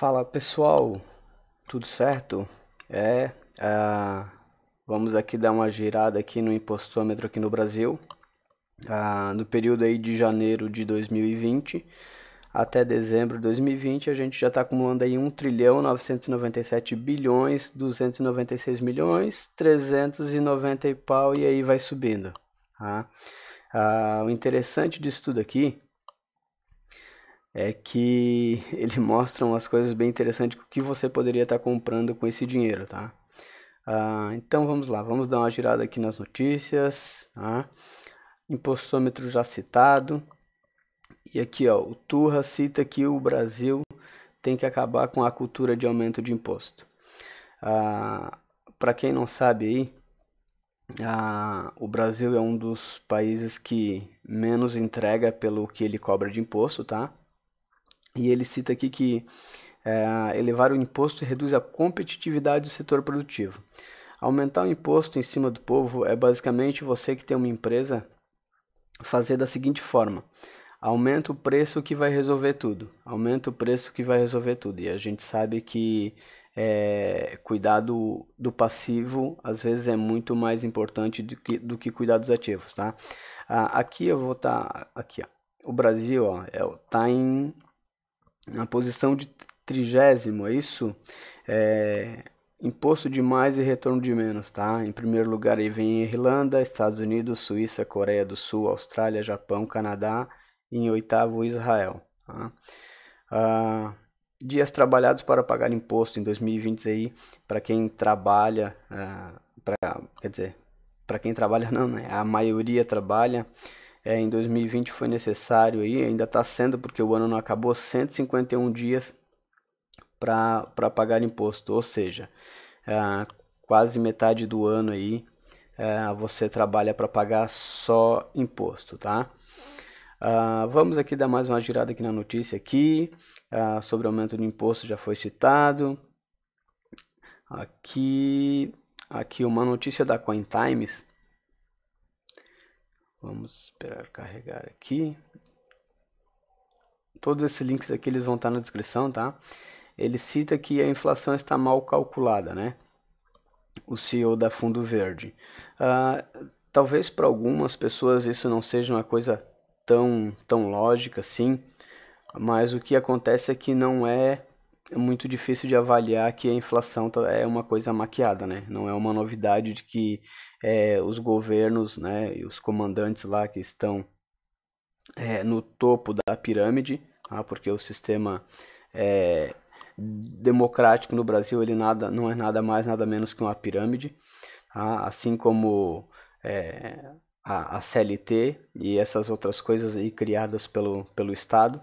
Fala pessoal, tudo certo? É, uh, vamos aqui dar uma girada aqui no impostômetro aqui no Brasil. Uh, no período aí de janeiro de 2020 até dezembro de 2020, a gente já está acumulando aí 1 trilhão 997 bilhões 296 milhões 390 e pau e aí vai subindo. Tá? Uh, o interessante disso tudo aqui é que ele mostra umas coisas bem interessantes o que você poderia estar comprando com esse dinheiro, tá? Ah, então vamos lá, vamos dar uma girada aqui nas notícias, tá? Impostômetro já citado. E aqui, ó, o Turra cita que o Brasil tem que acabar com a cultura de aumento de imposto. Ah, Para quem não sabe aí, ah, o Brasil é um dos países que menos entrega pelo que ele cobra de imposto, tá? E ele cita aqui que é, elevar o imposto reduz a competitividade do setor produtivo. Aumentar o imposto em cima do povo é basicamente você que tem uma empresa fazer da seguinte forma: aumenta o preço que vai resolver tudo, aumenta o preço que vai resolver tudo. E a gente sabe que é, do, do passivo às vezes é muito mais importante do que, do que cuidar dos ativos, tá? Ah, aqui eu vou estar tá, aqui, ó. O Brasil, ó, é, tá em na posição de trigésimo, é isso? É, imposto de mais e retorno de menos, tá? Em primeiro lugar aí vem Irlanda, Estados Unidos, Suíça, Coreia do Sul, Austrália, Japão, Canadá e em oitavo Israel. Tá? Ah, dias trabalhados para pagar imposto em 2020 aí para quem trabalha, ah, pra, quer dizer, para quem trabalha não, né? A maioria trabalha é, em 2020 foi necessário aí, ainda está sendo porque o ano não acabou 151 dias para pagar imposto, ou seja, é, quase metade do ano aí é, você trabalha para pagar só imposto, tá? Uh, vamos aqui dar mais uma girada aqui na notícia aqui uh, sobre aumento do imposto já foi citado. Aqui, aqui uma notícia da Coin Times Vamos esperar carregar aqui. Todos esses links aqui eles vão estar na descrição, tá? Ele cita que a inflação está mal calculada, né? O CEO da Fundo Verde. Uh, talvez para algumas pessoas isso não seja uma coisa tão, tão lógica assim, mas o que acontece é que não é é muito difícil de avaliar que a inflação tá, é uma coisa maquiada, né? Não é uma novidade de que é, os governos, né, e os comandantes lá que estão é, no topo da pirâmide, tá? porque o sistema é, democrático no Brasil ele nada, não é nada mais nada menos que uma pirâmide, tá? assim como é, a, a CLT e essas outras coisas aí criadas pelo, pelo Estado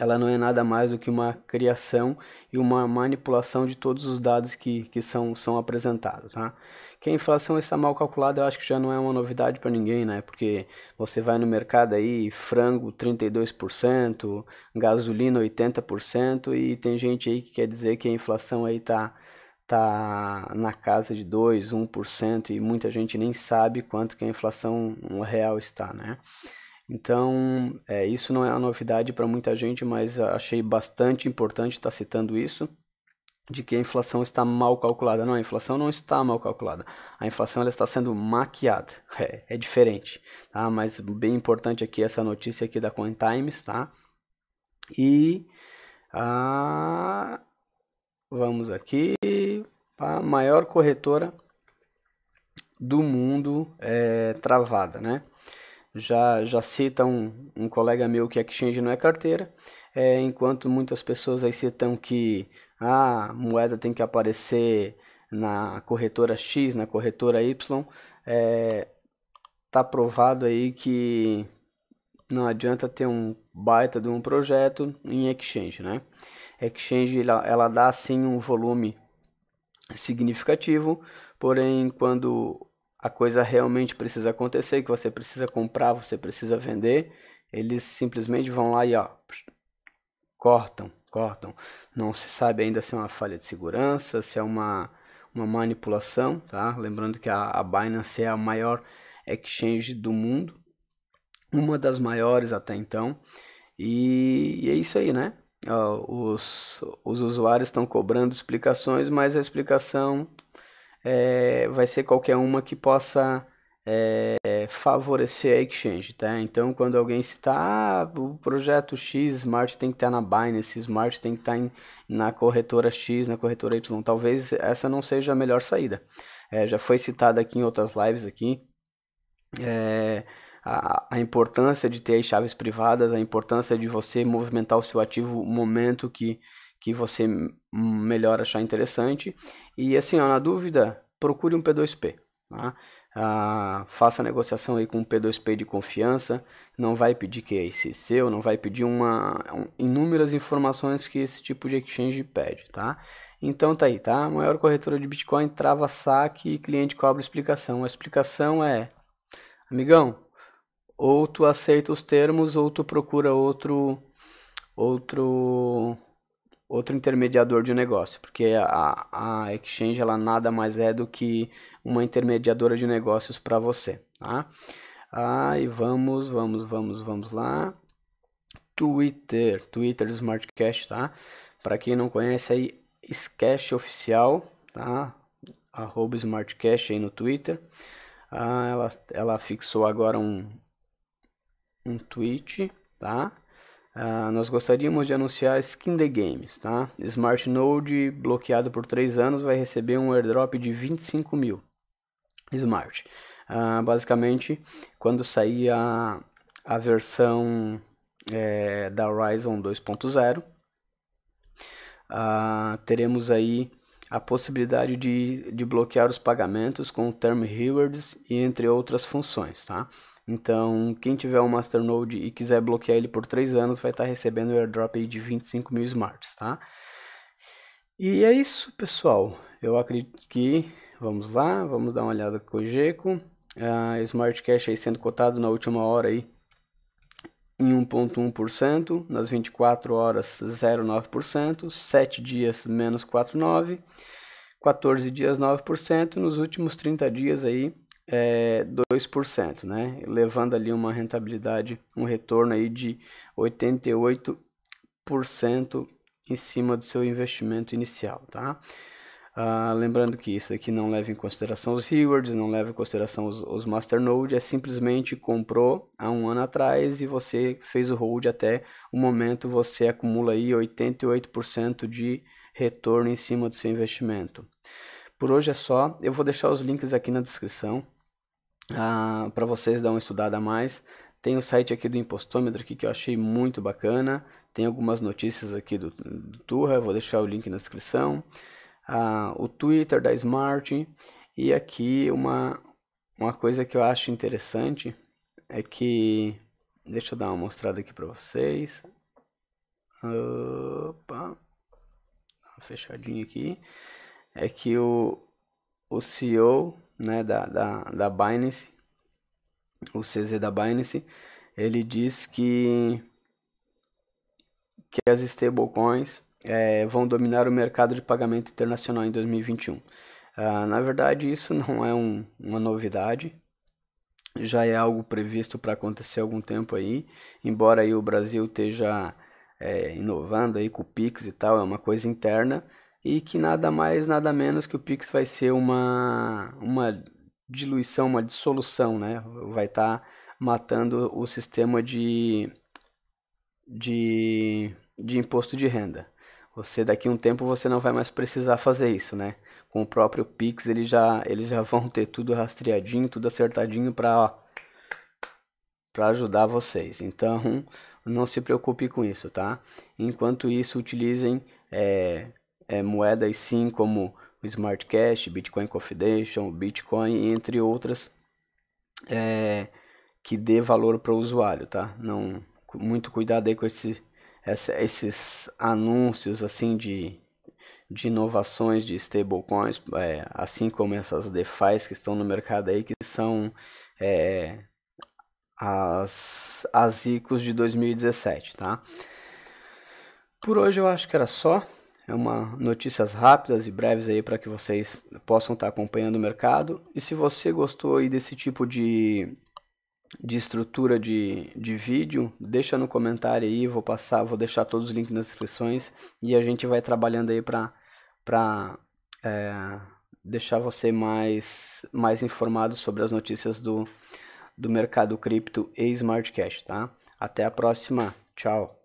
ela não é nada mais do que uma criação e uma manipulação de todos os dados que, que são, são apresentados. Tá? Que a inflação está mal calculada, eu acho que já não é uma novidade para ninguém, né? Porque você vai no mercado aí, frango 32%, gasolina 80%, e tem gente aí que quer dizer que a inflação aí está tá na casa de 2, 1% e muita gente nem sabe quanto que a inflação real está, né? Então, é, isso não é uma novidade para muita gente, mas achei bastante importante estar tá citando isso, de que a inflação está mal calculada. Não, a inflação não está mal calculada. A inflação ela está sendo maquiada. É, é diferente. Tá? Mas bem importante aqui essa notícia aqui da Coin Times, tá? E a... vamos aqui a maior corretora do mundo é, travada, né? já, já cita um, um colega meu que é exchange não é carteira, é, enquanto muitas pessoas aí citam que ah, a moeda tem que aparecer na corretora X, na corretora Y, é, tá provado aí que não adianta ter um baita de um projeto em exchange, né? Exchange ela, ela dá sim um volume significativo, porém quando a coisa realmente precisa acontecer, que você precisa comprar, você precisa vender, eles simplesmente vão lá e ó, cortam, cortam. Não se sabe ainda se é uma falha de segurança, se é uma, uma manipulação, tá? Lembrando que a, a Binance é a maior exchange do mundo, uma das maiores até então, e, e é isso aí, né? os, os usuários estão cobrando explicações, mas a explicação é, vai ser qualquer uma que possa é, favorecer a exchange, tá? Então, quando alguém citar, ah, o projeto X Smart tem que estar tá na Binance, Smart tem que estar tá em, na corretora X, na corretora Y, talvez essa não seja a melhor saída. É, já foi citada aqui em outras lives aqui, é, a, a, importância de ter as chaves privadas, a importância de você movimentar o seu ativo no momento que que você melhor achar interessante. E assim, ó, na dúvida, procure um P2P. Tá? Ah, faça a negociação aí com um P2P de confiança, não vai pedir KIC seu, não vai pedir uma um, inúmeras informações que esse tipo de exchange pede, tá? Então tá aí, tá? maior corretora de Bitcoin trava saque e cliente cobra explicação. A explicação é, amigão, ou tu aceita os termos ou tu procura outro outro outro intermediador de negócio, porque a, a exchange ela nada mais é do que uma intermediadora de negócios para você, tá? Ah, e vamos, vamos, vamos, vamos lá. Twitter, Twitter Smart Cash, tá? Para quem não conhece aí, Sketch Oficial, tá? Arroba aí no Twitter. Ah, ela, ela fixou agora um, um tweet, tá? Uh, nós gostaríamos de anunciar Skin the Games, tá? Smart Node bloqueado por 3 anos vai receber um airdrop de 25 mil. Smart. Uh, basicamente, quando sair a, a versão é, da Horizon 2.0, uh, teremos aí a possibilidade de, de bloquear os pagamentos com term rewards e entre outras funções, tá? Então, quem tiver um Masternode e quiser bloquear ele por 3 anos, vai estar tá recebendo o airdrop aí de 25 mil smarts, tá? E é isso, pessoal. Eu acredito que... Vamos lá, vamos dar uma olhada com o Geco. Uh, ah, Smart Cash aí sendo cotado na última hora aí em 1,1%, nas 24 horas 0,9%, 7 dias menos 4,9%, 14 dias 9%, nos últimos 30 dias aí é 2%, né? levando ali uma rentabilidade, um retorno aí de 88% em cima do seu investimento inicial, tá? Uh, lembrando que isso aqui não leva em consideração os rewards, não leva em consideração os, os masternode, é simplesmente comprou há um ano atrás e você fez o hold até o momento você acumula aí 88% de retorno em cima do seu investimento. Por hoje é só, eu vou deixar os links aqui na descrição uh, ah, para vocês dar uma estudada a mais. Tem o site aqui do Impostômetro aqui que eu achei muito bacana, tem algumas notícias aqui do, do Turra, vou deixar o link na descrição o Twitter da Smart. E aqui uma, uma coisa que eu acho interessante é que. Deixa eu dar uma mostrada aqui para vocês. Opa! fechadinho aqui. É que o, o CEO né, da, da, da Binance, o CZ da Binance, ele diz que, que as stablecoins é, vão dominar o mercado de pagamento internacional em 2021. Ah, na verdade, isso não é um, uma novidade, já é algo previsto para acontecer há algum tempo aí, embora aí o Brasil esteja é, inovando aí com o Pix e tal, é uma coisa interna, e que nada mais, nada menos que o Pix vai ser uma, uma diluição, uma dissolução, né? Vai estar tá matando o sistema de, de, de imposto de renda você daqui a um tempo você não vai mais precisar fazer isso, né? Com o próprio Pix, eles já, eles já vão ter tudo rastreadinho, tudo acertadinho para para ajudar vocês. Então, não se preocupe com isso, tá? Enquanto isso, utilizem é, é, moedas sim como o Smart Cash, Bitcoin Confidential, Bitcoin, entre outras, é, que dê valor para o usuário, tá? Não, muito cuidado aí com esse essa, esses anúncios assim de, de inovações de stablecoins, é, assim como essas DeFi's que estão no mercado aí, que são é, as, as ICOs de 2017, tá? Por hoje eu acho que era só. É uma notícias rápidas e breves aí para que vocês possam estar tá acompanhando o mercado. E se você gostou aí desse tipo de de estrutura de, de vídeo, deixa no comentário aí, vou passar, vou deixar todos os links nas descrições e a gente vai trabalhando aí para pra, é, deixar você mais, mais informado sobre as notícias do, do mercado cripto e Smart Cash, tá? Até a próxima, tchau!